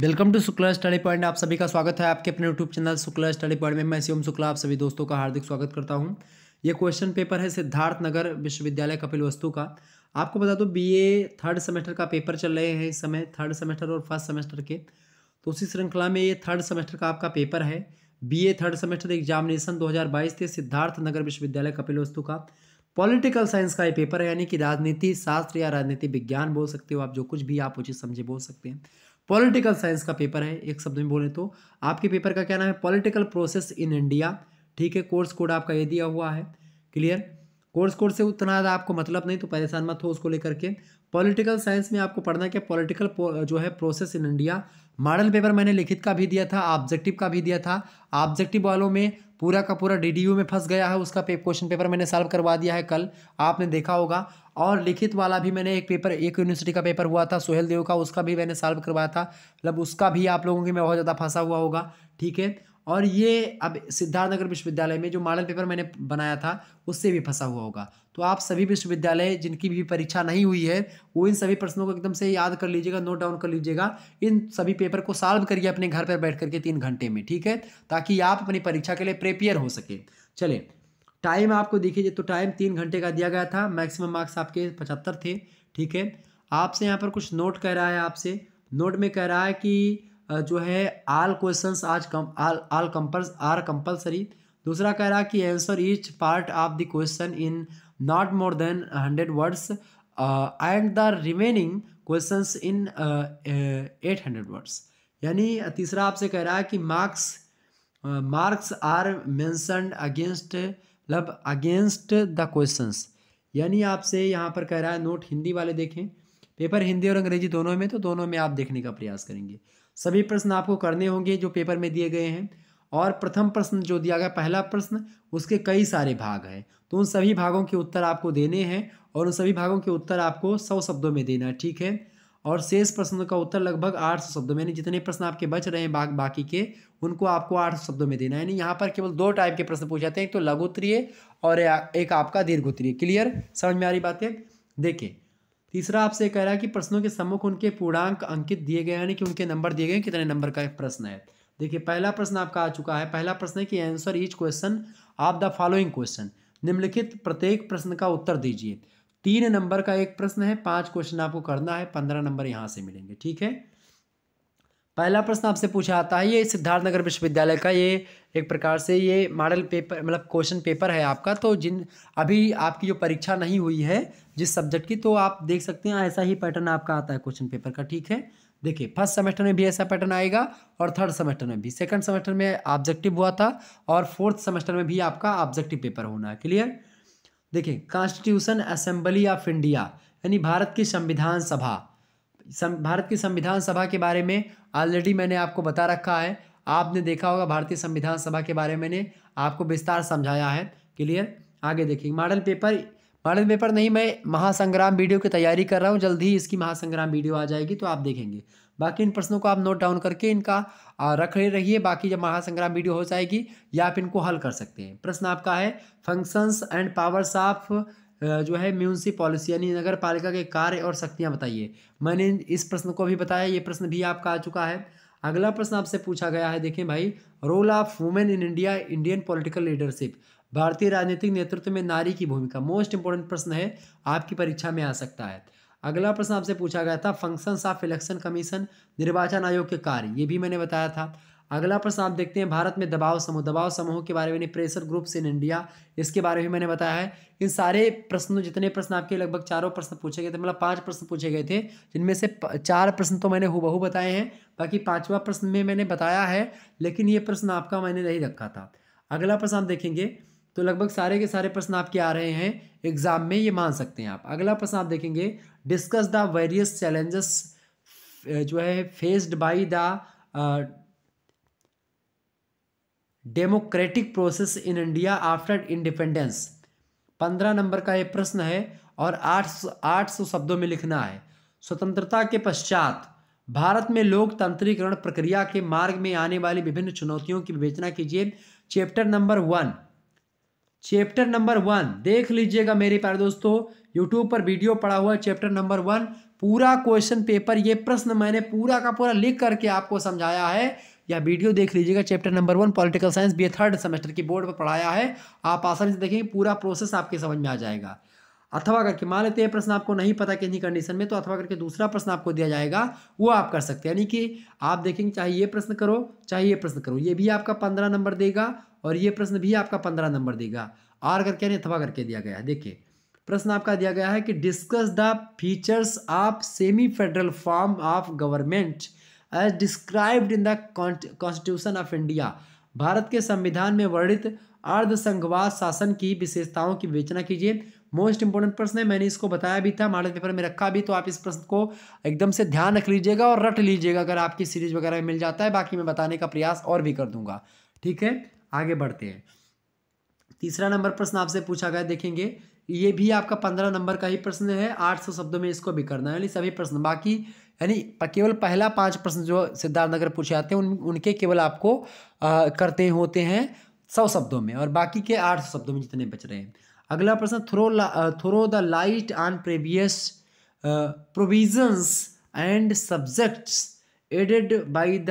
welcome to Shukla study point आप सभी का स्वागत है आपके अपने YouTube channel Shukla study point में मैं सीओम शुक्ला आप सभी दोस्तों का हार्दिक स्वागत करता हूं ये क्वेश्चन पेपर है सिद्धार्थ नगर विश्वविद्यालय कपिल वस्तु का आपको बता दो बीए थर्ड सेमेस्टर का पेपर चल रहे हैं इस समय थर्ड सेमेस्टर और फर्स्ट सेमेस्टर के तो उसी श्रृंखला में ये थर्ड सेमेस्टर का आपका पेपर है बी थर्ड सेमेस्टर एग्जामिनेशन दो हज़ार सिद्धार्थ नगर विश्वविद्यालय कपिल वस्तु का पॉलिटिकल साइंस का ये पेपर है यानी कि राजनीति शास्त्र या राजनीति विज्ञान बोल सकते हो आप जो कुछ भी आप उचित समझे बोल सकते हैं पॉलिटिकल साइंस का पेपर है एक शब्द में बोले तो आपके पेपर का क्या नाम है पॉलिटिकल प्रोसेस इन इंडिया ठीक है कोर्स कोड आपका ये दिया हुआ है क्लियर कोर्स कोड से उतना आपको मतलब नहीं तो परेशान मत हो उसको लेकर के पॉलिटिकल साइंस में आपको पढ़ना क्या पॉलिटिकल जो है process in India model paper मैंने लिखित का भी दिया था ऑब्जेक्टिव का भी दिया था ऑब्जेक्टिव वालों में पूरा का पूरा डी में फंस गया है उसका क्वेश्चन पेपर मैंने सॉल्व करवा दिया है कल आपने देखा होगा और लिखित वाला भी मैंने एक पेपर एक यूनिवर्सिटी का पेपर हुआ था सोहेल देव का उसका भी मैंने सॉल्व करवाया था मतलब उसका भी आप लोगों के में बहुत ज़्यादा फंसा हुआ होगा ठीक है और ये अब सिद्धार्थनगर विश्वविद्यालय में जो मॉडल पेपर मैंने बनाया था उससे भी फंसा हुआ होगा तो आप सभी विश्वविद्यालय जिनकी भी परीक्षा नहीं हुई है वो इन सभी प्रश्नों को एकदम से याद कर लीजिएगा नोट डाउन कर लीजिएगा इन सभी पेपर को सॉल्व करिए अपने घर पर बैठ करके तीन घंटे में ठीक है ताकि आप अपनी परीक्षा के लिए प्रिपेयर हो सके चले टाइम आपको देखिए तो टाइम तीन घंटे का दिया गया था मैक्सिमम मार्क्स आपके पचहत्तर थे ठीक है आपसे यहाँ पर कुछ नोट कह रहा है आपसे नोट में कह रहा है कि जो है आल क्वेश्चंस आज कम आल आल कंपल्स आर कंपल्सरी दूसरा कह रहा कि answer each part of the question in not more than hundred words and the remaining questions in eight hundred words यानी तीसरा आपसे कह रहा है कि marks marks are mentioned against लब अगेंस्ट द क्वेश्चंस यानी आपसे यहाँ पर कह रहा है नोट हिंदी वाले देखें पेपर हिंदी और अंग्रेजी दोनों में तो दोनों में आप देखने का प्रयास करेंगे सभी प्रश्न आपको करने होंगे जो पेपर में दिए गए हैं और प्रथम प्रश्न जो दिया गया पहला प्रश्न उसके कई सारे भाग हैं तो उन सभी भागों के उत्तर आपको देने हैं और उन सभी भागों के उत्तर आपको सौ शब्दों में देना है ठीक है और शेष प्रश्नों का उत्तर लगभग आठ सौ शब्दों में यानी जितने प्रश्न आपके बच रहे हैं बाक बाकी के उनको आपको आठ सौ शब्दों में देना है यानी यहाँ पर केवल दो टाइप के प्रश्न पूछ जाते हैं एक तो लघु और एक आपका दीर्घ उत्तरीय क्लियर समझ में आ रही बातें देखिए तीसरा आपसे कह रहा है कि प्रश्नों के सम्मुख उनके पूर्णांक अंकित दिए गए यानी कि उनके नंबर दिए गए कितने नंबर का एक प्रश्न है देखिए पहला प्रश्न आपका आ चुका है पहला प्रश्न है कि answer each question of the following question निम्नलिखित प्रत्येक प्रश्न का उत्तर दीजिए तीन नंबर का एक प्रश्न है पांच क्वेश्चन आपको करना है पंद्रह नंबर यहाँ से मिलेंगे ठीक है पहला प्रश्न आपसे पूछा आता है ये सिद्धार्थनगर विश्वविद्यालय का ये एक प्रकार से ये मॉडल पेपर मतलब क्वेश्चन पेपर है आपका तो जिन अभी आपकी जो परीक्षा नहीं हुई है जिस सब्जेक्ट की तो आप देख सकते हैं ऐसा ही पैटर्न आपका आता है क्वेश्चन पेपर का ठीक है देखिए फर्स्ट सेमेस्टर में भी ऐसा पैटर्न आएगा और थर्ड सेमेस्टर में भी सेकंड सेमेस्टर में ऑब्जेक्टिव हुआ था और फोर्थ सेमेस्टर में भी आपका ऑब्जेक्टिव पेपर होना है क्लियर देखिए कॉन्स्टिट्यूशन असेंबली ऑफ इंडिया यानी भारत की संविधान सभा भारत की संविधान सभा के बारे में ऑलरेडी मैंने आपको बता रखा है आपने देखा होगा भारतीय संविधान सभा के बारे में मैंने आपको विस्तार समझाया है क्लियर आगे देखिए मॉडल पेपर मॉडल पेपर नहीं मैं महासंग्राम वीडियो की तैयारी कर रहा हूँ जल्द ही इसकी महासंग्राम वीडियो आ जाएगी तो आप देखेंगे बाकी इन प्रश्नों को आप नोट डाउन करके इनका रख रहिए बाकी जब महासंग्राम वीडियो हो जाएगी या आप इनको हल कर सकते हैं प्रश्न आपका है फंक्शंस एंड पावर्स ऑफ जो है म्यूनसी पॉलिसी यानी नगर पालिका के कार्य और शक्तियाँ बताइए मैंने इस प्रश्न को भी बताया ये प्रश्न भी आपका आ चुका है अगला प्रश्न आपसे पूछा गया है देखें भाई role of women in India Indian political leadership भारतीय राजनीतिक नेतृत्व में नारी की भूमिका मोस्ट इंपॉर्टेंट प्रश्न है आपकी परीक्षा में आ सकता है अगला प्रश्न आपसे पूछा गया था फंक्शंस ऑफ इलेक्शन कमीशन निर्वाचन आयोग के कार्य ये भी मैंने बताया था अगला प्रश्न आप देखते हैं भारत में दबाव समूह दबाव समूह के बारे में प्रेशर ग्रुप्स इन इंडिया इसके बारे में मैंने बताया है इन सारे प्रश्नों जितने प्रश्न आपके लगभग चारों प्रश्न पूछे गए थे मतलब पांच प्रश्न पूछे गए थे जिनमें से चार प्रश्न तो मैंने हुबहू बताए हैं बाकी पाँचवा प्रश्न में मैंने बताया है लेकिन ये प्रश्न आपका मैंने नहीं रखा था अगला प्रश्न आप देखेंगे तो लगभग सारे के सारे प्रश्न आपके आ रहे हैं एग्जाम में ये मान सकते हैं आप अगला प्रश्न आप देखेंगे डिस्कस द वेरियस चैलेंजेस जो है faced by the democratic process in India after independence पंद्रह नंबर का ये प्रश्न है और आठ आठ सौ शब्दों में लिखना है स्वतंत्रता के पश्चात भारत में लोकतंत्रीकरण प्रक्रिया के मार्ग में आने वाली विभिन्न चुनौतियों की विवेचना कीजिए chapter number one chapter number one देख लीजिएगा मेरे प्यारे दोस्तों यूट्यूब पर वीडियो पड़ा हुआ चैप्टर नंबर वन पूरा क्वेश्चन पेपर ये प्रश्न मैंने पूरा का पूरा लिख करके आपको समझाया है या वीडियो देख लीजिएगा chapter number one political science B third semester की बोर्ड पर पढ़ाया है आप आसानी से देखेंगे पूरा प्रोसेस आपके समझ में आ जाएगा अथवा करके मान लेते हैं प्रश्न आपको नहीं पता किन्हीं कंडीशन में तो अथवा करके दूसरा प्रश्न आपको दिया जाएगा वो आप कर सकते हैं यानी कि आप देखेंगे चाहे ये प्रश्न करो चाहे ये प्रश्न करो ये भी आपका पंद्रह नंबर देगा और ये प्रश्न भी आपका पंद्रह नंबर देगा आर करके यानी अथवा करके दिया गया है देखिए प्रश्न आपका दिया गया है कि discuss the features of semi federal form of government as described in the constitution of India भारत के संविधान में वर्णित अर्धसंघवाद शासन की विशेषताओं की विवेचना कीजिए मोस्ट इंपॉर्टेंट प्रश्न है मैंने इसको बताया भी था मॉडल पेपर में रखा भी तो आप इस प्रश्न को एकदम से ध्यान रख लीजिएगा और रट लीजिएगा अगर आपकी सीरीज वगैरह मिल जाता है बाकी मैं बताने का प्रयास और भी कर दूंगा ठीक है आगे बढ़ते हैं तीसरा नंबर प्रश्न आपसे पूछा गया देखेंगे ये भी आपका पंद्रह नंबर का ही प्रश्न है आठ सौ शब्दों में इसको भी करना है सभी प्रश्न बाकी यानी केवल पहला पाँच प्रश्न जो सिद्धार्थ नगर पूछे जाते हैं उन उनके केवल आपको आ, करते होते हैं सौ शब्दों में और बाकी के आठ सौ शब्दों में जितने बच रहे हैं अगला प्रश्न throw throw the light on previous provisions and subjects added by the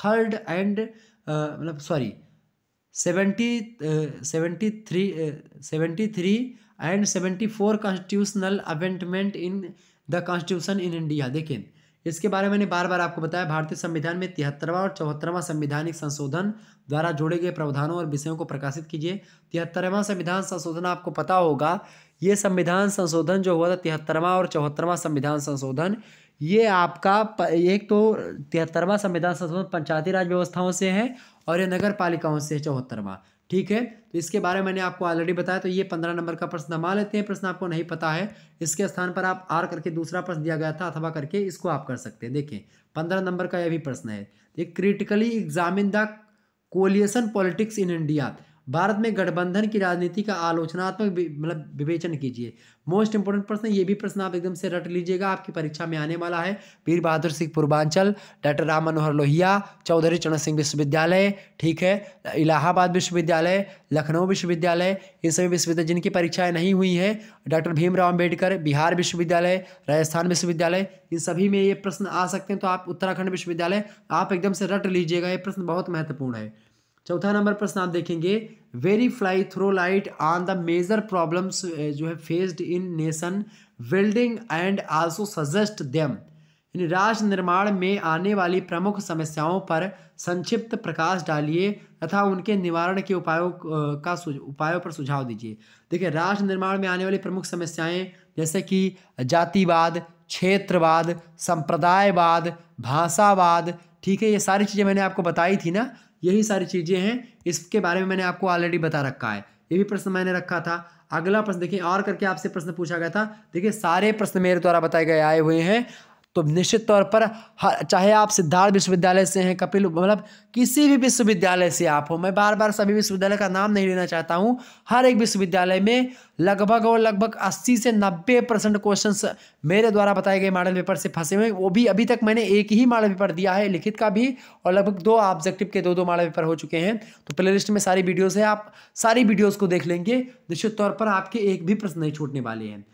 third and मतलब sorry seventy seventy three seventy three and seventy four constitutional amendment in the constitution in India देखें इसके बारे में मैंने बार बार आपको बताया भारतीय संविधान में तिहत्तरवां और चौहत्तरवां संविधानिक संशोधन द्वारा जोड़े गए प्रावधानों और विषयों को प्रकाशित कीजिए तिहत्तरवां संविधान संशोधन आपको पता होगा ये संविधान संशोधन जो हुआ था तिहत्तरवां और चौहत्तरवां संविधान संशोधन ये आपका एक तो तिहत्तरवां संविधान संशोधन पंचायती राज व्यवस्थाओं से है और ये नगर पालिकाओं से चौहत्तरवा ठीक है तो इसके बारे में मैंने आपको ऑलरेडी बताया तो ये पंद्रह नंबर का प्रश्न हम लेते हैं प्रश्न आपको नहीं पता है इसके स्थान पर आप आर करके दूसरा प्रश्न दिया गया था अथवा करके इसको आप कर सकते हैं देखें पंद्रह नंबर का यह भी प्रश्न है ये critically examine the coalition politics in India भारत में गठबंधन की राजनीति का आलोचनात्मक मतलब विवेचन कीजिए मोस्ट इंपोर्टेंट प्रश्न ये भी प्रश्न आप एकदम से रट लीजिएगा आपकी परीक्षा में आने वाला है वीर बहादुर सिंह पूर्वांचल डॉक्टर राम मनोहर लोहिया चौधरी चरण सिंह विश्वविद्यालय ठीक है इलाहाबाद विश्वविद्यालय लखनऊ विश्वविद्यालय इन सभी विश्वविद्यालय जिनकी परीक्षाएँ नहीं हुई हैं डॉक्टर भीमराव अम्बेडकर बिहार विश्वविद्यालय राजस्थान विश्वविद्यालय इन सभी में ये प्रश्न आ सकते हैं तो आप उत्तराखंड विश्वविद्यालय आप एकदम से रट लीजिएगा ये प्रश्न बहुत महत्वपूर्ण है चौथा नंबर प्रश्न आप देखेंगे briefly throw light on the major problems जो है faced in nation building and also suggest them यानी राष्ट्र निर्माण में आने वाली प्रमुख समस्याओं पर संक्षिप्त प्रकाश डालिए तथा उनके निवारण के उपायों uh, का उपायों पर सुझाव दीजिए देखिए राष्ट्र निर्माण में आने वाली प्रमुख समस्याएं जैसे कि जातिवाद क्षेत्रवाद संप्रदायवाद भाषावाद ठीक है ये सारी चीज़ें मैंने आपको बताई थी ना यही सारी चीज़ें हैं इसके बारे में मैंने आपको ऑलरेडी बता रखा है ये भी प्रश्न मैंने रखा था अगला प्रश्न देखिए और करके आपसे प्रश्न पूछा गया था देखिए सारे प्रश्न मेरे द्वारा बताए गए आए हुए हैं तो निश्चित तौर पर चाहे आप सिद्धार्थ विश्वविद्यालय से हैं कपिल मतलब किसी भी विश्वविद्यालय से आप हो मैं बार बार सभी विश्वविद्यालय का नाम नहीं लेना चाहता हूँ हर एक विश्वविद्यालय में लगभग और लगभग 80 से 90 परसेंट क्वेश्चन मेरे द्वारा बताए गए मॉडल पेपर से फंसे हुए वो भी अभी तक मैंने एक ही मॉडल पेपर दिया है लिखित का भी और लगभग दो ऑब्जेक्टिव के दो दो मॉडल पेपर हो चुके हैं तो प्ले लिस्ट में सारी वीडियोज़ है आप सारी वीडियोज़ को देख लेंगे निश्चित तौर पर आपके एक भी प्रश्न नहीं छूटने वाले हैं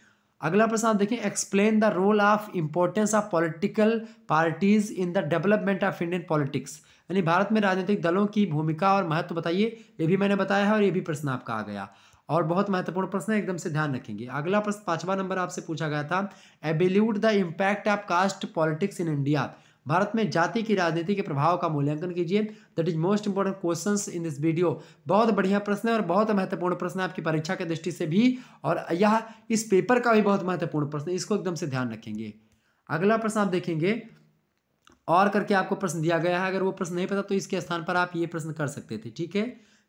अगला प्रश्न आप देखें explain the role of importance of political parties in the development of Indian politics यानी भारत में राजनीतिक दलों की भूमिका और महत्व बताइए ये भी मैंने बताया है और ये भी प्रश्न आपका आ गया और बहुत महत्वपूर्ण प्रश्न है एकदम से ध्यान रखेंगे अगला प्रश्न पांचवा नंबर आपसे पूछा गया था evaluate the impact of caste politics in India भारत में जाति की राजनीति के प्रभाव का मूल्यांकन कीजिए that is most important question in this video बहुत बढ़िया प्रश्न है और बहुत महत्वपूर्ण प्रश्न है आपकी परीक्षा के दृष्टि से भी और यह इस पेपर का भी बहुत महत्वपूर्ण प्रश्न इसको एकदम से ध्यान रखेंगे अगला प्रश्न आप देखेंगे और करके आपको प्रश्न दिया गया है अगर वो प्रश्न नहीं पता तो इसके स्थान पर आप ये प्रश्न कर सकते थे ठीक है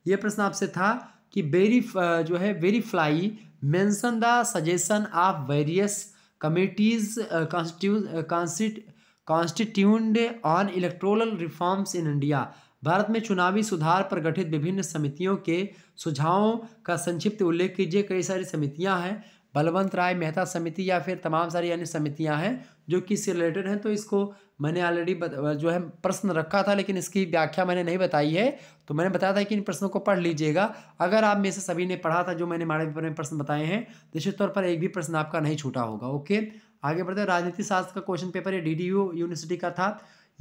ये प्रश्न आपसे था कि वेरी uh, जो है briefly mention the suggestion of various committees constitute constituted on electoral reforms in India भारत में चुनावी सुधार पर गठित विभिन्न समितियों के सुझावों का संक्षिप्त उल्लेख कीजिए कई सारी समितियां हैं बलवंत राय मेहता समिति या फिर तमाम सारी अन्य समितियां हैं जो कि इससे रिलेटेड हैं तो इसको मैंने ऑलरेडी जो है प्रश्न रखा था लेकिन इसकी व्याख्या मैंने नहीं बताई है तो मैंने बताया था कि इन प्रश्नों को पढ़ लीजिएगा अगर आप में से सभी ने पढ़ा था जो मैंने माड़े पेपर में प्रश्न बताए हैं निश्चित तौर पर एक भी प्रश्न आपका नहीं छूटा होगा ओके आगे बढ़ते हैं राजनीति शास्त्र का क्वेश्चन पेपर ये डी यूनिवर्सिटी का था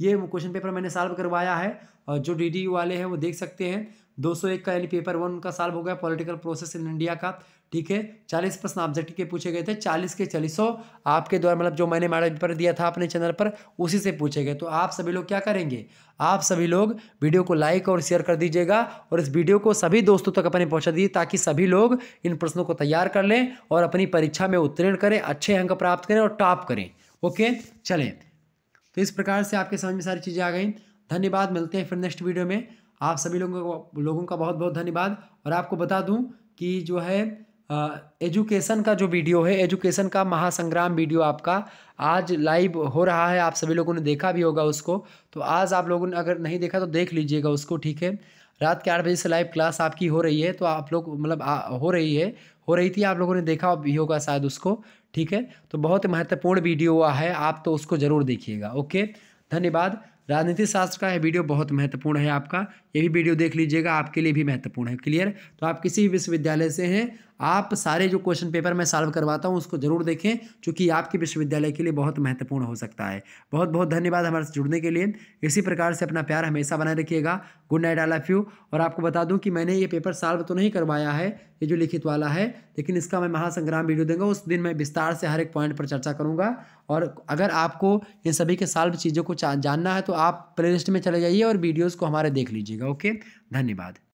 ये क्वेश्चन पेपर मैंने सॉल्व करवाया है और जो डी वाले हैं वो देख सकते हैं 201 का यानी पेपर वन का सॉल्व हो गया पॉलिटिकल प्रोसेस इन इंडिया का ठीक है चालीस प्रश्न ऑब्जेक्टिव के पूछे गए थे चालीस के चालीस सौ आपके द्वारा मतलब जो मैंने मैडम पेपर दिया था अपने चैनल पर उसी से पूछे गए तो आप सभी लोग क्या करेंगे आप सभी लोग वीडियो को लाइक और शेयर कर दीजिएगा और इस वीडियो को सभी दोस्तों तक अपने पहुंचा दीजिए ताकि सभी लोग इन प्रश्नों को तैयार कर लें और अपनी परीक्षा में उत्तीर्ण करें अच्छे अंक प्राप्त करें और टॉप करें ओके चलें तो इस प्रकार से आपके समझ में सारी चीज़ें आ गई धन्यवाद मिलते हैं फिर नेक्स्ट वीडियो में आप सभी लोगों को लोगों का बहुत बहुत धन्यवाद और आपको बता दूं कि जो है एजुकेशन का जो वीडियो है एजुकेशन का महासंग्राम वीडियो आपका आज लाइव हो रहा है आप सभी लोगों ने देखा भी होगा उसको तो आज आप लोगों ने अगर नहीं देखा तो देख लीजिएगा उसको ठीक है रात के आठ बजे से लाइव क्लास आपकी हो रही है तो आप लोग मतलब हो रही है हो रही थी आप लोगों ने देखा भी होगा शायद उसको ठीक है तो बहुत महत्वपूर्ण वीडियो हुआ है आप तो उसको ज़रूर देखिएगा ओके धन्यवाद राजनीति शास्त्र का यह वीडियो बहुत महत्वपूर्ण है आपका ये भी वीडियो देख लीजिएगा आपके लिए भी महत्वपूर्ण है क्लियर तो आप किसी भी विश्वविद्यालय से हैं आप सारे जो क्वेश्चन पेपर मैं सॉल्व करवाता हूँ उसको जरूर देखें क्योंकि आपके विश्वविद्यालय के लिए बहुत महत्वपूर्ण हो सकता है बहुत बहुत धन्यवाद हमारे साथ जुड़ने के लिए इसी प्रकार से अपना प्यार हमेशा बनाए रखिएगा good night I love you और आपको बता दूँ कि मैंने ये पेपर सॉल्व तो नहीं करवाया है ये जो लिखित वाला है लेकिन इसका मैं महासंग्राम वीडियो दूंगा उस दिन मैं विस्तार से हर एक पॉइंट पर चर्चा करूँगा और अगर आपको इन सभी के सॉल्व चीज़ों को जानना है तो आप प्ले में चले जाइए और वीडियोज़ को हमारे देख लीजिएगा मिलेगा ओके धन्यवाद